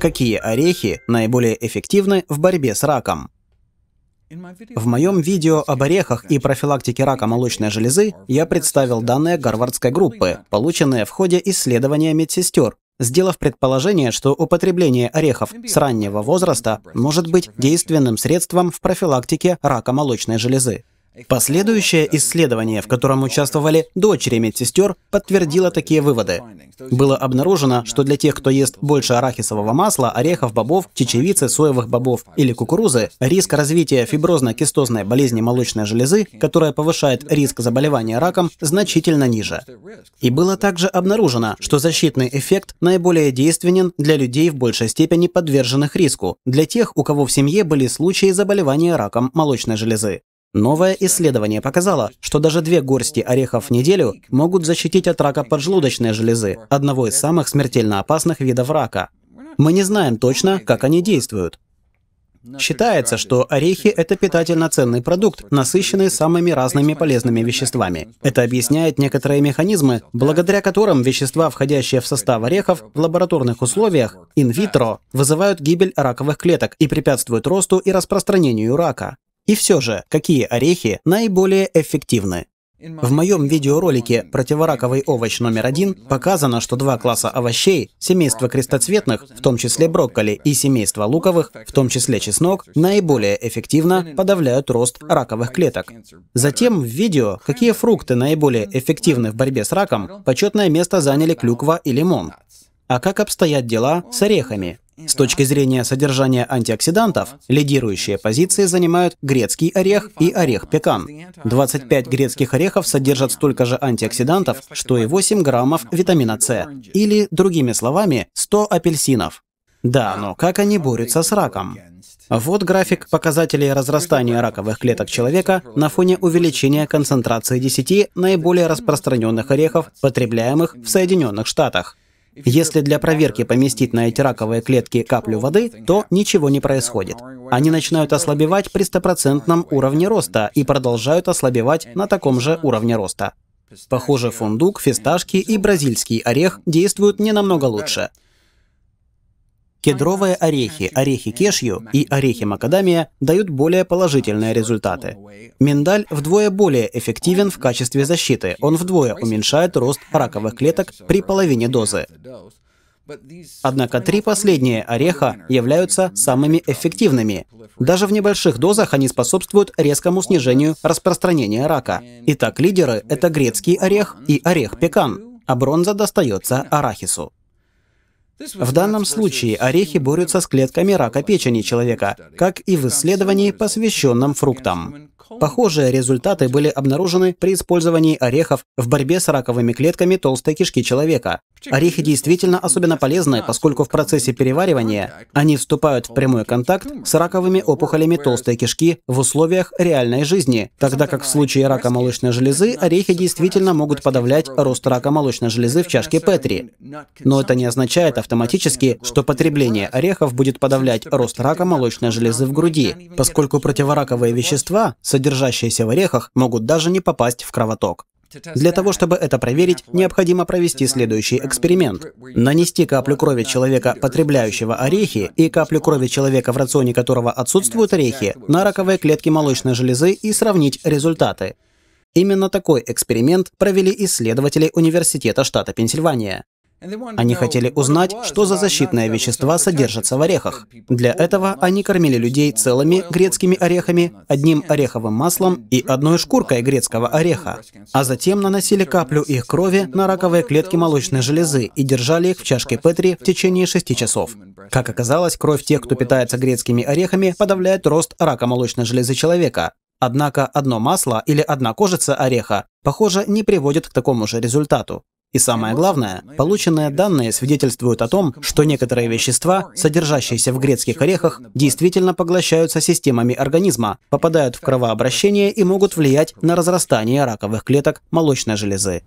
Какие орехи наиболее эффективны в борьбе с раком? В моем видео об орехах и профилактике рака молочной железы я представил данные Гарвардской группы, полученные в ходе исследования медсестер, сделав предположение, что употребление орехов с раннего возраста может быть действенным средством в профилактике рака молочной железы. Последующее исследование, в котором участвовали дочери медсестер, подтвердило такие выводы. Было обнаружено, что для тех, кто ест больше арахисового масла, орехов, бобов, чечевицы, соевых бобов или кукурузы, риск развития фиброзно-кистозной болезни молочной железы, которая повышает риск заболевания раком, значительно ниже. И было также обнаружено, что защитный эффект наиболее действенен для людей в большей степени подверженных риску, для тех, у кого в семье были случаи заболевания раком молочной железы. Новое исследование показало, что даже две горсти орехов в неделю могут защитить от рака поджелудочной железы, одного из самых смертельно опасных видов рака. Мы не знаем точно, как они действуют. Считается, что орехи – это питательно ценный продукт, насыщенный самыми разными полезными веществами. Это объясняет некоторые механизмы, благодаря которым вещества, входящие в состав орехов, в лабораторных условиях, инвитро, вызывают гибель раковых клеток и препятствуют росту и распространению рака. И все же, какие орехи наиболее эффективны? В моем видеоролике «Противораковый овощ номер один» показано, что два класса овощей, семейство крестоцветных, в том числе брокколи, и семейство луковых, в том числе чеснок, наиболее эффективно подавляют рост раковых клеток. Затем в видео, какие фрукты наиболее эффективны в борьбе с раком, почетное место заняли клюква и лимон. А как обстоят дела с орехами? С точки зрения содержания антиоксидантов, лидирующие позиции занимают грецкий орех и орех пекан. 25 грецких орехов содержат столько же антиоксидантов, что и 8 граммов витамина С. Или, другими словами, 100 апельсинов. Да, но как они борются с раком? Вот график показателей разрастания раковых клеток человека на фоне увеличения концентрации 10 наиболее распространенных орехов, потребляемых в Соединенных Штатах. Если для проверки поместить на эти раковые клетки каплю воды, то ничего не происходит. Они начинают ослабевать при стопроцентном уровне роста и продолжают ослабевать на таком же уровне роста. Похоже, фундук, фисташки и бразильский орех действуют не намного лучше. Кедровые орехи, орехи кешью и орехи макадамия дают более положительные результаты. Миндаль вдвое более эффективен в качестве защиты. Он вдвое уменьшает рост раковых клеток при половине дозы. Однако три последние ореха являются самыми эффективными. Даже в небольших дозах они способствуют резкому снижению распространения рака. Итак, лидеры – это грецкий орех и орех пекан, а бронза достается арахису. В данном случае орехи борются с клетками рака печени человека, как и в исследовании, посвященном фруктам. Похожие результаты были обнаружены при использовании орехов в борьбе с раковыми клетками толстой кишки человека. Орехи действительно особенно полезны, поскольку в процессе переваривания они вступают в прямой контакт с раковыми опухолями толстой кишки в условиях реальной жизни, тогда как в случае рака молочной железы орехи действительно могут подавлять рост рака молочной железы в чашке Петри. Но это не означает автоматически, что потребление орехов будет подавлять рост рака молочной железы в груди, поскольку противораковые вещества содержащиеся в орехах, могут даже не попасть в кровоток. Для того, чтобы это проверить, необходимо провести следующий эксперимент. Нанести каплю крови человека, потребляющего орехи, и каплю крови человека, в рационе которого отсутствуют орехи, на раковые клетки молочной железы и сравнить результаты. Именно такой эксперимент провели исследователи Университета штата Пенсильвания. Они хотели узнать, что за защитные вещества содержатся в орехах. Для этого они кормили людей целыми грецкими орехами, одним ореховым маслом и одной шкуркой грецкого ореха, а затем наносили каплю их крови на раковые клетки молочной железы и держали их в чашке Петри в течение 6 часов. Как оказалось, кровь тех, кто питается грецкими орехами, подавляет рост рака молочной железы человека. Однако одно масло или одна кожица ореха, похоже, не приводит к такому же результату. И самое главное, полученные данные свидетельствуют о том, что некоторые вещества, содержащиеся в грецких орехах, действительно поглощаются системами организма, попадают в кровообращение и могут влиять на разрастание раковых клеток молочной железы.